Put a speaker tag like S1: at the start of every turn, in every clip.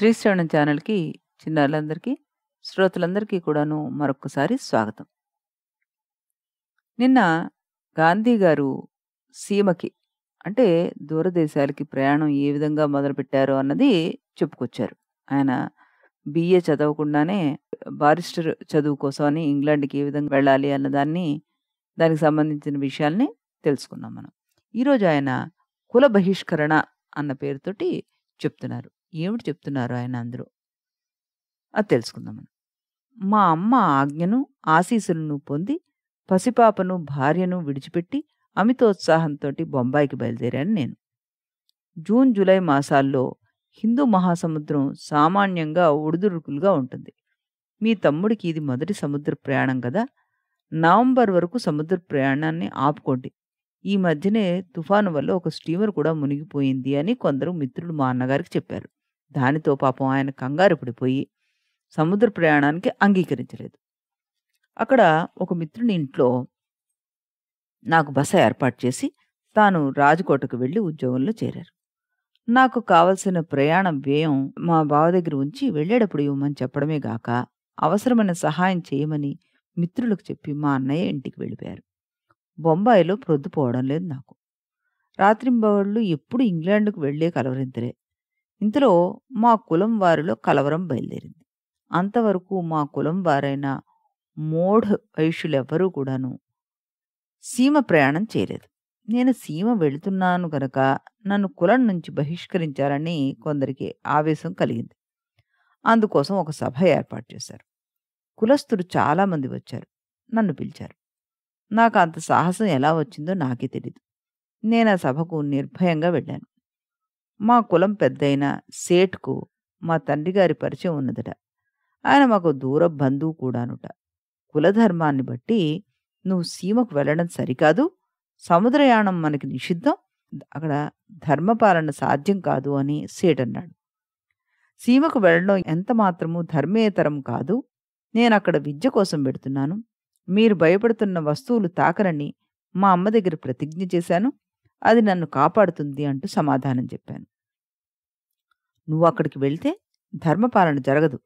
S1: శ్రీశ్రవణం ఛానల్కి చిన్నారులందరికీ శ్రోతలందరికీ కూడాను మరొకసారి స్వాగతం నిన్న గాంధీ గారు సీమకి అంటే దూరదేశాలకి ప్రయాణం ఏ విధంగా మొదలుపెట్టారో అన్నది చెప్పుకొచ్చారు ఆయన బిఏ చదవకుండానే బారిస్టర్ చదువు అని ఇంగ్లాండ్కి ఏ విధంగా వెళ్ళాలి అన్నదాన్ని దానికి సంబంధించిన విషయాల్ని తెలుసుకున్నాం మనం ఈరోజు ఆయన కుల బహిష్కరణ అన్న పేరుతోటి చెప్తున్నారు ఏమిటి చెప్తున్నారు ఆయన అందరూ అది తెలుసుకుందాం మా అమ్మ ఆజ్ఞను ఆశీసులను పొంది పసిపాపను భార్యను విడిచిపెట్టి అమితోత్సాహంతో బొంబాయికి బయలుదేరాను నేను జూన్ జూలై మాసాల్లో హిందూ మహాసముద్రం సామాన్యంగా ఉడుదురుకులుగా ఉంటుంది మీ తమ్ముడికి ఇది మొదటి సముద్ర ప్రయాణం కదా నవంబర్ వరకు సముద్ర ప్రయాణాన్ని ఆపుకోండి ఈ మధ్యనే తుఫాను వల్ల ఒక స్టీమర్ కూడా మునిగిపోయింది అని కొందరు మిత్రులు మా అన్నగారికి చెప్పారు దానితో పాపం ఆయన కంగారు పడిపోయి సముద్ర ప్రయాణానికి అంగీకరించలేదు అక్కడ ఒక మిత్రుని ఇంట్లో నాకు బస ఏర్పాటు చేసి తాను రాజకోటకు వెళ్ళి ఉద్యోగంలో చేరారు నాకు కావలసిన ప్రయాణ వ్యయం మా బావ దగ్గర ఉంచి వెళ్ళేటప్పుడు ఇవ్వమని చెప్పడమే గాక అవసరమైన సహాయం చేయమని మిత్రులకు చెప్పి మా అన్నయ్య ఇంటికి వెళ్ళిపోయారు బొంబాయిలో ప్రొద్దుపోవడం లేదు నాకు రాత్రింబవళ్ళు ఎప్పుడు ఇంగ్లాండ్కు వెళ్లే కలవరింతలే ఇంతలో మా కులం వారిలో కలవరం బయలుదేరింది అంతవరకు మా కులం వారైన మోఢ వైశ్యులెవ్వరూ కూడాను సీమ ప్రయాణం చేయలేదు నేను సీమ వెళుతున్నాను గనక నన్ను కులం నుంచి బహిష్కరించారని కొందరికి ఆవేశం కలిగింది అందుకోసం ఒక సభ ఏర్పాటు చేశారు కులస్తులు చాలామంది వచ్చారు నన్ను పిలిచారు నాకు అంత సాహసం ఎలా వచ్చిందో నాకే తెలీదు నేను ఆ సభకు నిర్భయంగా వెళ్ళాను మా కులం పెద్దయిన సేట్కు మా తండ్రి గారి పరిచయం ఉన్నదట ఆయన మాకు దూర బంధువు కూడానుట కులధర్మాన్ని బట్టి నువ్వు సీమకు వెళ్ళడం సరికాదు సముద్రయానం మనకి నిషిద్ధం అక్కడ ధర్మపాలన సాధ్యం కాదు అని సేట్ అన్నాడు సీమకు వెళ్ళడం ఎంత మాత్రమూ ధర్మేతరం కాదు నేను అక్కడ విద్య కోసం పెడుతున్నాను మీరు భయపడుతున్న వస్తువులు తాకరని మా అమ్మ దగ్గర ప్రతిజ్ఞ చేశాను అది నన్ను కాపాడుతుంది అంటూ సమాధానం చెప్పాను నువ్వు అక్కడికి వెళ్తే ధర్మపాలన జరగదు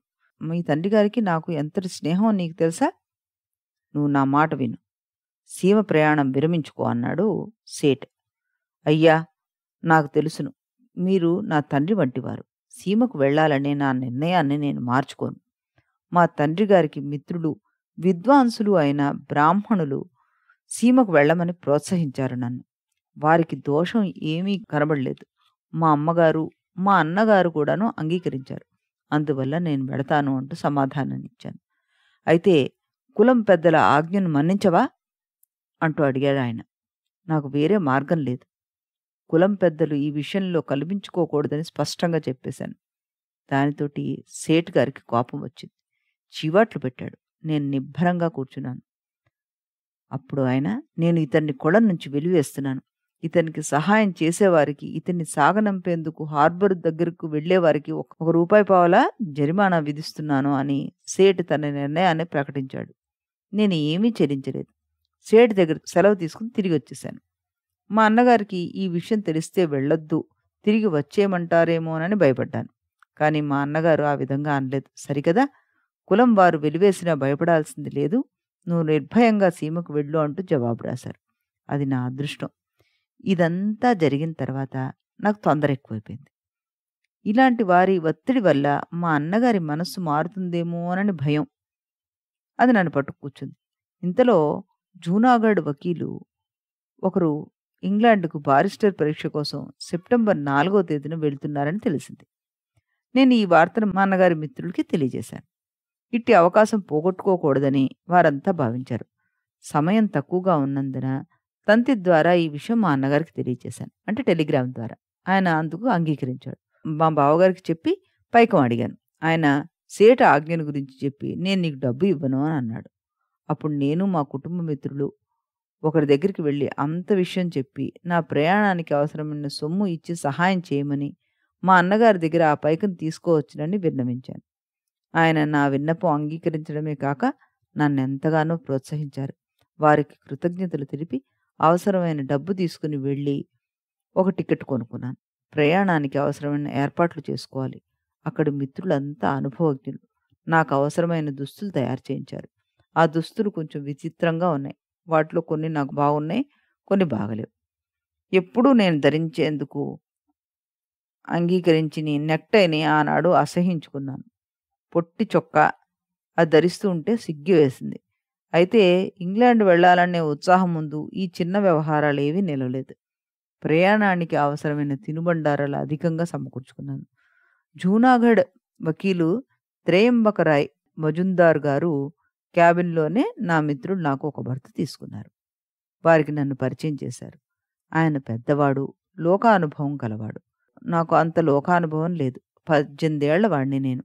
S1: మీ తండ్రి గారికి నాకు ఎంతటి స్నేహం నీకు తెలుసా నువ్వు నా మాట విను సీమ ప్రయాణం విరమించుకో అన్నాడు సేట్ అయ్యా నాకు తెలుసును మీరు నా తండ్రి వంటివారు సీమకు వెళ్లాలనే నా నిర్ణయాన్ని నేను మార్చుకోను మా తండ్రి గారికి మిత్రులు విద్వాంసులు అయిన బ్రాహ్మణులు సీమకు వెళ్ళమని ప్రోత్సహించారు నన్ను వారికి దోషం ఏమీ కనబడలేదు మా అమ్మగారు మా అన్నగారు కూడాను అంగీకరించారు అందువల్ల నేను పెడతాను అంటూ సమాధానాన్నిచ్చాను అయితే కులం పెద్దల ఆజ్ఞను మన్నించవా అంటూ అడిగాడు ఆయన నాకు వేరే మార్గం లేదు కులం పెద్దలు ఈ విషయంలో కల్పించుకోకూడదని స్పష్టంగా చెప్పేశాను దానితోటి సేట్ గారికి కోపం వచ్చింది చీవాట్లు పెట్టాడు నేను నిబ్బరంగా కూర్చున్నాను అప్పుడు ఆయన నేను ఇతన్ని కొడ నుంచి వెలివేస్తున్నాను ఇతనికి సహాయం చేసేవారికి ఇతన్ని సాగనంపేందుకు హార్బర్ దగ్గరకు వెళ్లేవారికి ఒక రూపాయి పావలా జరిమానా విధిస్తున్నాను అని సేట్ తన నిర్ణయాన్ని ప్రకటించాడు నేను ఏమీ చెల్లించలేదు సేట్ దగ్గర సెలవు తీసుకుని తిరిగి వచ్చేశాను మా అన్నగారికి ఈ విషయం తెలిస్తే వెళ్ళొద్దు తిరిగి వచ్చేయమంటారేమోనని భయపడ్డాను కానీ మా అన్నగారు ఆ విధంగా అనలేదు సరికదా కులం వారు వెలివేసినా భయపడాల్సింది లేదు నువ్వు నిర్భయంగా సీమకు వెళ్ళు అంటూ జవాబు రాశారు అది నా అదృష్టం ఇదంతా జరిగిన తర్వాత నాకు తొందర ఎక్కువైపోయింది ఇలాంటి వారి ఒత్తిడి వల్ల మా అన్నగారి మనస్సు మారుతుందేమోనని భయం అది నన్ను పట్టుకు కూర్చుంది ఇంతలో జూనాగఢ్ వకీలు ఒకరు ఇంగ్లాండ్కు బారిస్టర్ పరీక్ష కోసం సెప్టెంబర్ నాలుగో తేదీన వెళ్తున్నారని తెలిసింది నేను ఈ వార్తను మా అన్నగారి మిత్రులకి తెలియజేశాను ఇట్టి అవకాశం పోగొట్టుకోకూడదని వారంతా భావించారు సమయం తక్కువగా ఉన్నందున తంతి ద్వారా ఈ విషయం మా అన్నగారికి తెలియచేశాను అంటే టెలిగ్రామ్ ద్వారా ఆయన అందుకు అంగీకరించాడు మా బావగారికి చెప్పి పైకం అడిగాను ఆయన సేట ఆజ్ఞను గురించి చెప్పి నేను నీకు డబ్బు ఇవ్వను అని అన్నాడు అప్పుడు నేను మా కుటుంబ మిత్రులు ఒకరి దగ్గరికి వెళ్ళి అంత విషయం చెప్పి నా ప్రయాణానికి అవసరమైన సొమ్ము ఇచ్చి సహాయం చేయమని మా అన్నగారి దగ్గర ఆ పైకం తీసుకోవచ్చునని విన్నవించాను ఆయన నా విన్నపం అంగీకరించడమే కాక నన్ను ఎంతగానో ప్రోత్సహించారు వారికి కృతజ్ఞతలు తెలిపి అవసరమైన డబ్బు తీసుకుని వెళ్ళి ఒక టికెట్ కొనుక్కున్నాను ప్రయాణానికి అవసరమైన ఏర్పాట్లు చేసుకోవాలి అక్కడ మిత్రులంతా అనుభవజ్ఞులు నాకు అవసరమైన దుస్తులు తయారు చేయించారు ఆ దుస్తులు కొంచెం విచిత్రంగా ఉన్నాయి వాటిలో కొన్ని నాకు బాగున్నాయి కొన్ని బాగలేవు ఎప్పుడూ నేను ధరించేందుకు అంగీకరించి నెక్టైని ఆనాడు అసహించుకున్నాను పొట్టి చొక్కా అది ధరిస్తూ ఉంటే సిగ్గి వేసింది అయితే ఇంగ్లాండ్ వెళ్లాలనే ఉత్సాహం ముందు ఈ చిన్న వ్యవహారాలు ఏవి నిలవలేదు ప్రయాణానికి అవసరమైన తినుబండారాలు అధికంగా సమకూర్చుకున్నాను జూనాగఢ్ వకీలు త్రేయంబకరాయ్ మజుందార్ గారు క్యాబిన్లోనే నా మిత్రుడు నాకు ఒక భర్త తీసుకున్నారు వారికి నన్ను పరిచయం చేశారు ఆయన పెద్దవాడు లోకానుభవం కలవాడు నాకు అంత లోకానుభవం లేదు పద్దెనిమిదేళ్ల వాడిని నేను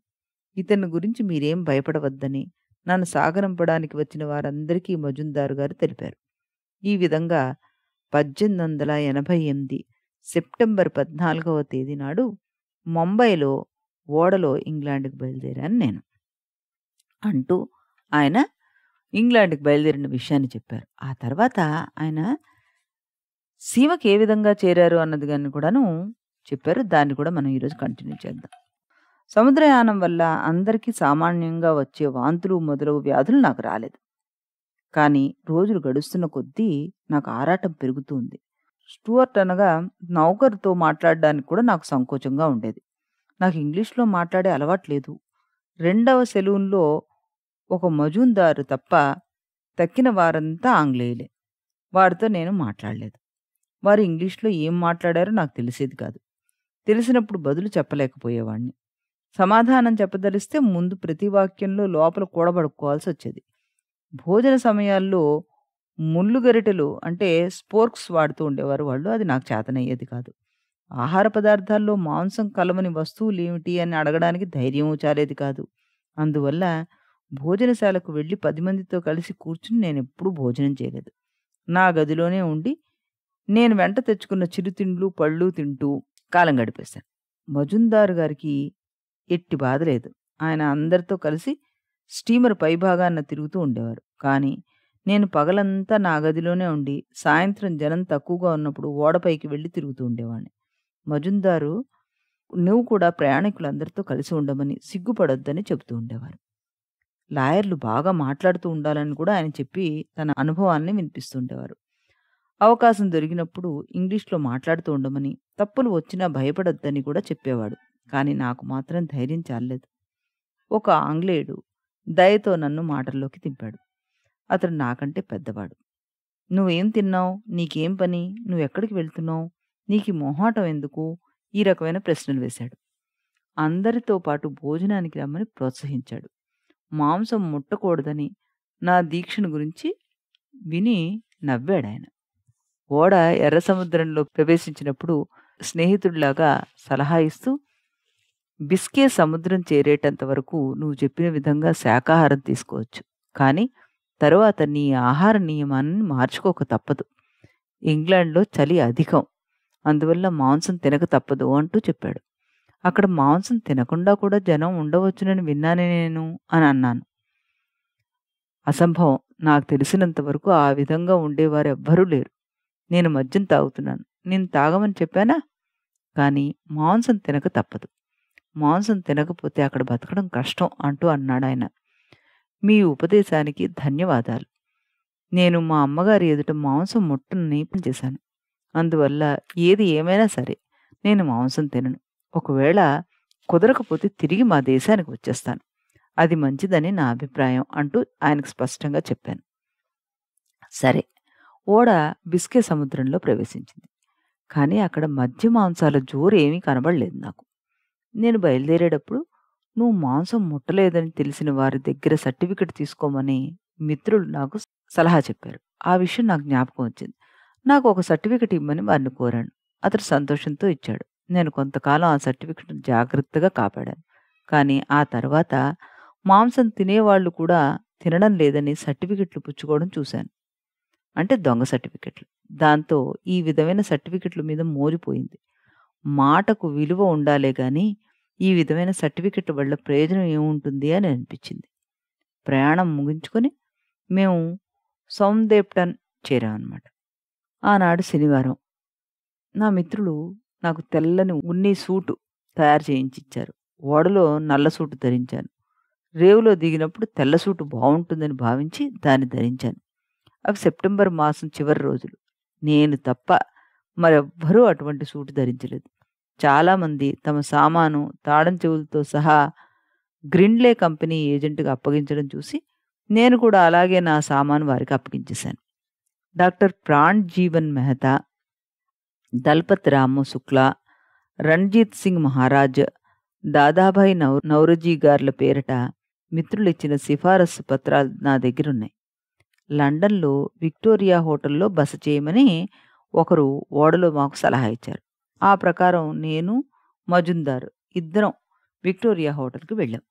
S1: ఇతని గురించి మీరేం భయపడవద్దని నన్ను సాగరంపడానికి వచ్చిన వారందరికీ మజుందార్ గారు తెలిపారు ఈ విధంగా పద్దెనిమిది వందల ఎనభై ఎనిమిది సెప్టెంబర్ పద్నాలుగవ తేదీ నాడు ముంబైలో ఓడలో ఇంగ్లాండ్కి బయలుదేరాను నేను అంటూ ఆయన ఇంగ్లాండ్కి బయలుదేరిన విషయాన్ని చెప్పారు ఆ తర్వాత ఆయన సీమకి ఏ విధంగా చేరారు అన్నది కానీ కూడాను చెప్పారు దాన్ని కూడా మనం ఈరోజు కంటిన్యూ చేద్దాం సముద్రయానం వల్ల అందరికీ సామాన్యంగా వచ్చే వాంతులు మొదలగు వ్యాధులు నాకు రాలేదు కానీ రోజులు గడుస్తున్న కొద్దీ నాకు ఆరాటం పెరుగుతుంది స్టూవర్ట్ అనగా నౌకర్తో మాట్లాడడానికి కూడా నాకు సంకోచంగా ఉండేది నాకు ఇంగ్లీష్లో మాట్లాడే అలవాటు లేదు రెండవ సెలూన్లో ఒక మజూందారు తప్ప తక్కిన వారంతా ఆంగ్లేయులే వారితో నేను మాట్లాడలేదు వారు ఇంగ్లీష్లో ఏం మాట్లాడారో నాకు తెలిసేది కాదు తెలిసినప్పుడు బదులు చెప్పలేకపోయేవాడిని సమాధానం చెప్పదలిస్తే ముందు ప్రతి వాక్యంలో లోపల కూడబడుకోవాల్సి వచ్చేది భోజన సమయాల్లో ముళ్ళు గరిటెలు అంటే స్పోర్క్స్ వాడుతూ ఉండేవారు వాళ్ళు అది నాకు చేతనయ్యేది కాదు ఆహార పదార్థాల్లో మాంసం కలవని వస్తువులు ఏమిటి అని అడగడానికి ధైర్యం చాలేది కాదు అందువల్ల భోజనశాలకు వెళ్ళి పది మందితో కలిసి కూర్చుని నేను ఎప్పుడూ భోజనం చేయలేదు నా గదిలోనే ఉండి నేను వెంట తెచ్చుకున్న చిరుతిండ్లు పళ్ళు తింటూ కాలం గడిపేశాను మజుందార్ గారికి ఎట్టి బాధ లేదు ఆయన అందరితో కలిసి స్టీమర్ పైభాగాన్న తిరుగుతూ ఉండేవారు కానీ నేను పగలంతా నా గదిలోనే ఉండి సాయంత్రం జనం తక్కువగా ఉన్నప్పుడు ఓడపైకి వెళ్ళి తిరుగుతూ ఉండేవాడిని మజుందారు నువ్వు కూడా ప్రయాణికులందరితో కలిసి ఉండమని సిగ్గుపడొద్దని చెబుతూ ఉండేవారు లాయర్లు బాగా మాట్లాడుతూ ఉండాలని కూడా ఆయన చెప్పి తన అనుభవాన్ని వినిపిస్తుండేవారు అవకాశం దొరికినప్పుడు ఇంగ్లీష్లో మాట్లాడుతూ ఉండమని తప్పులు వచ్చినా భయపడొద్దని కూడా చెప్పేవాడు కానీ నాకు మాత్రం ధైర్యం చాలలేదు ఒక ఆంగ్లేయుడు దయతో నన్ను మాటల్లోకి దింపాడు అతడు నాకంటే పెద్దవాడు నువ్వేం తిన్నావు నీకేం పని నువ్వెక్కడికి వెళ్తున్నావు నీకు మొహాటం ఎందుకు ఈ రకమైన ప్రశ్నలు వేశాడు అందరితో పాటు భోజనానికి రమ్మని ప్రోత్సహించాడు మాంసం ముట్టకూడదని నా దీక్షను గురించి విని నవ్వాడాయన ఓడ ఎర్ర సముద్రంలో ప్రవేశించినప్పుడు స్నేహితుడిలాగా సలహా ఇస్తూ బిస్కే సముద్రం చేరేటంత వరకు నువ్వు చెప్పిన విధంగా శాకాహారం తీసుకోవచ్చు కానీ తరువాత నీ ఆహార నియమాన్ని మార్చుకోక తప్పదు ఇంగ్లాండ్లో చలి అధికం అందువల్ల మాంసం తినక తప్పదు అంటూ చెప్పాడు అక్కడ మాంసం తినకుండా కూడా జనం ఉండవచ్చునని విన్నానే నేను అని అన్నాను అసంభవం నాకు తెలిసినంత వరకు ఆ విధంగా ఉండేవారు ఎవ్వరూ లేరు నేను మద్యం తాగుతున్నాను నేను తాగమని చెప్పానా కానీ మాంసం తినక తప్పదు మాంసం తినకపోతే అక్కడ బతకడం కష్టం అంటూ అన్నాడాయన మీ ఉపదేశానికి ధన్యవాదాలు నేను మా అమ్మగారి ఎదుట మాంసం ముట్టని చేశాను అందువల్ల ఏది ఏమైనా సరే నేను మాంసం తినను ఒకవేళ కుదరకపోతే తిరిగి మా దేశానికి వచ్చేస్తాను అది మంచిదని నా అభిప్రాయం అంటూ ఆయనకు స్పష్టంగా చెప్పాను సరే ఓడ బిస్కే సముద్రంలో ప్రవేశించింది కానీ అక్కడ మధ్య మాంసాల జోరు ఏమీ కనబడలేదు నాకు నేను బయలుదేరేటప్పుడు నువ్వు మాంసం ముట్టలేదని తెలిసిన వారి దగ్గర సర్టిఫికెట్ తీసుకోమని మిత్రులు నాకు సలహా చెప్పారు ఆ విషయం నాకు జ్ఞాపకం వచ్చింది నాకు ఒక సర్టిఫికెట్ ఇవ్వమని వారిని కోరాను అతడు సంతోషంతో ఇచ్చాడు నేను కొంతకాలం ఆ సర్టిఫికెట్ జాగ్రత్తగా కాపాడాను కానీ ఆ తర్వాత మాంసం తినేవాళ్ళు కూడా తినడం లేదని సర్టిఫికెట్లు పుచ్చుకోవడం చూశాను అంటే దొంగ సర్టిఫికెట్లు దాంతో ఈ విధమైన సర్టిఫికెట్ల మీద మోరిపోయింది మాటకు విలువ ఉండాలే కానీ ఈ విధమైన సర్టిఫికెట్ వల్ల ప్రయోజనం ఏముంటుంది అని అనిపించింది ప్రయాణం ముగించుకొని మేము సౌందేప్టన్ చేరామన్నమాట ఆనాడు శనివారం నా మిత్రులు నాకు తెల్లని ఉన్ని సూటు తయారు చేయించి ఇచ్చారు ఓడలో నల్ల సూటు ధరించాను రేవులో దిగినప్పుడు తెల్ల సూటు బాగుంటుందని భావించి దాన్ని ధరించాను అవి సెప్టెంబర్ మాసం చివరి రోజులు నేను తప్ప మరెవ్వరూ అటువంటి సూటు ధరించలేదు చాలామంది తమ సామాను తాడం చెవులతో సహా గ్రిండ్లే కంపెనీ ఏజెంట్గా అప్పగించడం చూసి నేను కూడా అలాగే నా సామాను వారికి అప్పగించేశాను doctor Pranjivan Mehta Dalpatram Shukla Ranjit Singh Maharaj Dadabhai నౌ నౌరజీ గార్ల పేరిట మిత్రులు ఇచ్చిన సిఫారసు పత్రాలు నా దగ్గరున్నాయి లండన్లో విక్టోరియా హోటల్లో బస చేయమని ఒకరు ఓడలో మాకు సలహా ఇచ్చారు ఆ ప్రకారం నేను మజుందార్ ఇద్దరం విక్టోరియా హోటల్కి వెళ్ళాం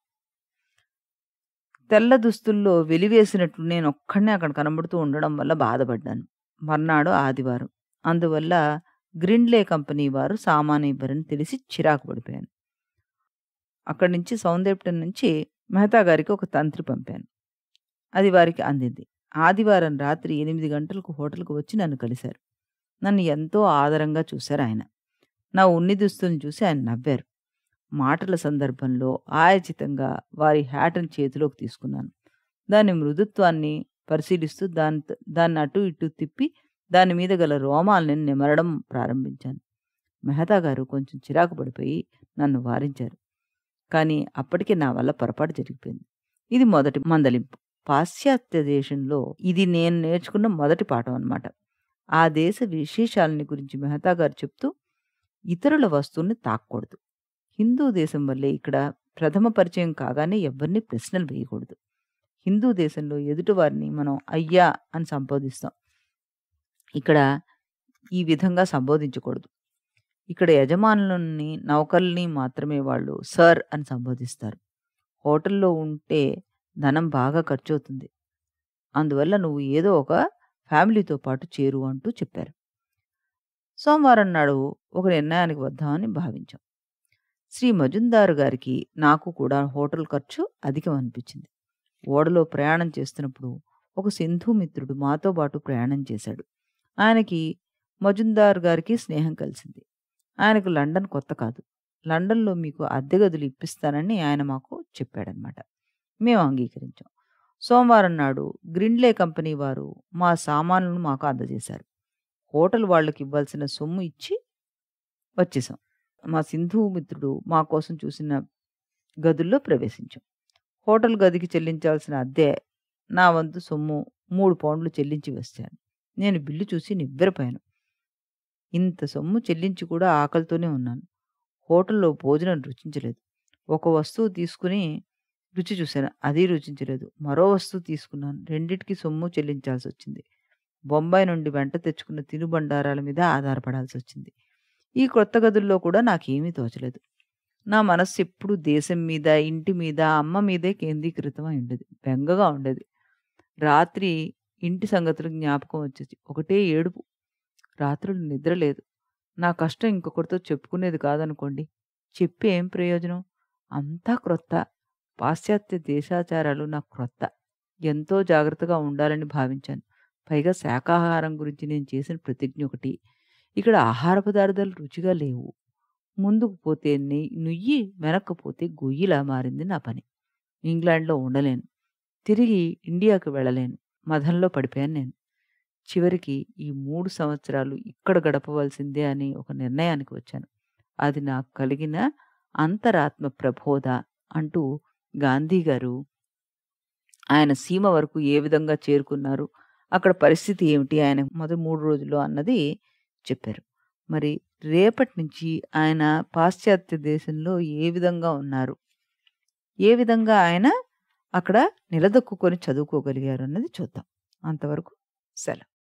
S1: తెల్ల దుస్తుల్లో వెలివేసినట్లు నేను ఒక్కడనే అక్కడ కనబడుతూ ఉండడం వల్ల బాధపడ్డాను మర్నాడు ఆదివారం అందువల్ల గ్రిండ్లే కంపెనీ వారు సామాను ఇవ్వరని తెలిసి చిరాకు పడిపోయాను అక్కడి నుంచి సౌందర్యపటం నుంచి మెహతా గారికి ఒక తంత్రి పంపాను అది వారికి అందింది ఆదివారం రాత్రి ఎనిమిది గంటలకు హోటల్కు వచ్చి నన్ను కలిశారు నన్ను ఎంతో ఆదరంగా చూశారు ఆయన నా ఉన్ని దుస్తులను చూసి ఆయన నవ్వారు మాటల సందర్భంలో ఆయచితంగా వారి హ్యాటను చేతిలోకి తీసుకున్నాను దాని మృదుత్వాన్ని పరిశీలిస్తూ దాని దాన్ని అటు ఇటు తిప్పి దాని మీద గల రోమాల్ని నిమరడం ప్రారంభించాను మెహతా గారు కొంచెం చిరాకు పడిపోయి నన్ను వారించారు కానీ అప్పటికే నా వల్ల పొరపాటు జరిగిపోయింది ఇది మొదటి మందలింపు పాశ్చాత్య దేశంలో ఇది నేను నేర్చుకున్న మొదటి పాఠం అనమాట ఆ దేశ విశేషాలని గురించి మెహతా గారు చెప్తూ ఇతరుల వస్తువుల్ని తాక్కూడదు హిందూ దేశం వల్లే ఇక్కడ ప్రథమ పరిచయం కాగానే ఎవరిని ప్రశ్నలు వేయకూడదు హిందూ దేశంలో ఎదుటివారిని మనం అయ్యా అని సంబోధిస్తాం ఇక్కడ ఈ విధంగా సంబోధించకూడదు ఇక్కడ యజమానులని నౌకర్ని మాత్రమే వాళ్ళు సర్ అని సంబోధిస్తారు హోటల్లో ఉంటే ధనం బాగా ఖర్చు అవుతుంది అందువల్ల నువ్వు ఏదో ఒక ఫ్యామిలీతో పాటు చేరు అంటూ చెప్పారు సోమవారం నాడు ఒక నిర్ణయానికి వద్దామని భావించాం శ్రీ మజుందారు గారికి నాకు కూడా హోటల్ ఖర్చు అధికం అనిపించింది ఓడలో ప్రయాణం చేస్తున్నప్పుడు ఒక సింధు మిత్రుడు మాతో పాటు ప్రయాణం చేశాడు ఆయనకి మజుందార్ గారికి స్నేహం కలిసింది ఆయనకు లండన్ కొత్త కాదు లండన్లో మీకు అద్దె గదులు ఇప్పిస్తానని ఆయన మాకు చెప్పాడనమాట మేము అంగీకరించాం సోమవారం నాడు గ్రిండ్లే కంపెనీ వారు మా సామాన్లను మాకు అందజేశారు హోటల్ వాళ్ళకి ఇవ్వాల్సిన సొమ్ము ఇచ్చి వచ్చేసాం మా సింధు మిత్రుడు మా కోసం చూసిన గదుల్లో ప్రవేశించాం హోటల్ గదికి చెల్లించాల్సిన అద్దె నా వంతు సొమ్ము మూడు పౌండ్లు చెల్లించి వచ్చాను నేను బిల్లు చూసి నివ్వెరపోయాను ఇంత సొమ్ము చెల్లించి కూడా ఆకలితోనే ఉన్నాను హోటల్లో భోజనం రుచించలేదు ఒక వస్తువు తీసుకుని రుచి చూశాను అది రుచించలేదు మరో వస్తువు తీసుకున్నాను రెండిటికి సొమ్ము చెల్లించాల్సి వచ్చింది బొంబాయి నుండి వెంట తెచ్చుకున్న తినుబండారాల మీద ఆధారపడాల్సి వచ్చింది ఈ క్రొత్త గదుల్లో కూడా నాకేమీ తోచలేదు నా మనస్సు ఎప్పుడూ దేశం మీద ఇంటి మీద అమ్మ మీదే అయి ఉండేది బెంగగా ఉండేది రాత్రి ఇంటి సంగతులు జ్ఞాపకం వచ్చేది ఒకటే ఏడుపు రాత్రులు నిద్ర లేదు నా కష్టం ఇంకొకరితో చెప్పుకునేది కాదనుకోండి చెప్పి ఏం ప్రయోజనం అంతా క్రొత్త పాశ్చాత్య దేశాచారాలు నా క్రొత్త ఎంతో జాగ్రత్తగా ఉండాలని భావించాను పైగా శాకాహారం గురించి నేను చేసిన ప్రతిజ్ఞ ఒకటి ఇక్కడ ఆహార పదార్థాలు రుచిగా లేవు ముందుకు పోతే నుయ్యి వెనక్కపోతే గొయ్యిలా మారింది నా పని ఇంగ్లాండ్లో ఉండలేను తిరిగి ఇండియాకు వెళ్ళలేను మదంలో పడిపోయాను నేను చివరికి ఈ మూడు సంవత్సరాలు ఇక్కడ గడపవలసిందే అని ఒక నిర్ణయానికి వచ్చాను అది నాకు కలిగిన అంతరాత్మ ప్రబోధ అంటూ గాంధీ గారు ఆయన సీమ వరకు ఏ విధంగా చేరుకున్నారు అక్కడ పరిస్థితి ఏమిటి ఆయన మొదటి మూడు రోజులు అన్నది చెప్పారు మరి రేపటి నుంచి ఆయన పాశ్చాత్య దేశంలో ఏ విధంగా ఉన్నారు ఏ విధంగా ఆయన అక్కడ నిలదొక్కుకొని చదువుకోగలిగారు అన్నది చూద్దాం అంతవరకు సెలవు